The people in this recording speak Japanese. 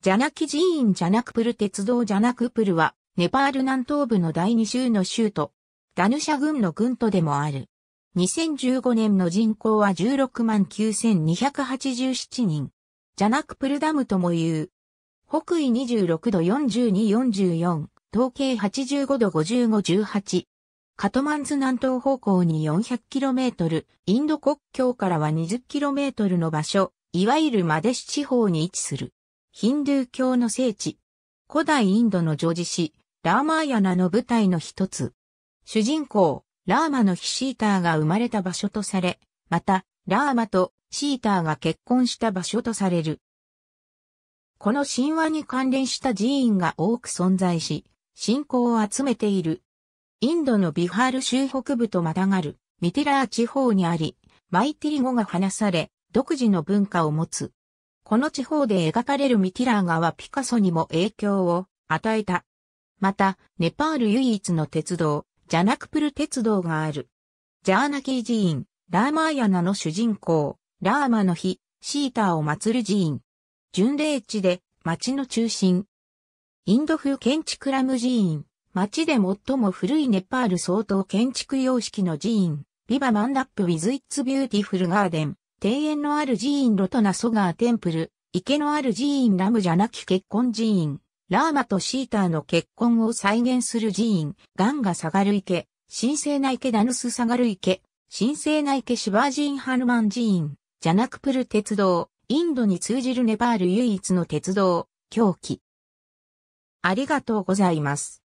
ジャナキ寺院ジャナクプル鉄道ジャナクプルは、ネパール南東部の第2州の州都、ダヌシャ郡の郡都でもある。2015年の人口は16万9287人。ジャナクプルダムとも言う。北緯26度4244、東経85度5518。カトマンズ南東方向に 400km、インド国境からは 20km の場所、いわゆるマデシ地方に位置する。ヒンドゥー教の聖地。古代インドの女事誌、ラーマーヤナの舞台の一つ。主人公、ラーマのヒシーターが生まれた場所とされ、また、ラーマとシーターが結婚した場所とされる。この神話に関連した寺院が多く存在し、信仰を集めている。インドのビハール州北部とまたがるミティラー地方にあり、マイティリ語が話され、独自の文化を持つ。この地方で描かれるミティラー画はピカソにも影響を与えた。また、ネパール唯一の鉄道、ジャナクプル鉄道がある。ジャーナキー寺院、ラーマーヤナの主人公、ラーマの日、シーターを祀る寺院。巡礼地で、町の中心。インド風建築ラム寺院。町で最も古いネパール総統建築様式の寺院。ビバマンダップウィズイッツビューティフルガーデン。庭園のある寺院ロトナソガーテンプル、池のある寺院ラムじゃなき結婚寺院、ラーマとシーターの結婚を再現する寺院、ガンガ下がる池、神聖な池ダヌス下がる池、神聖な池シバージンハルマン寺院、ジャナクプル鉄道、インドに通じるネパール唯一の鉄道、狂気。ありがとうございます。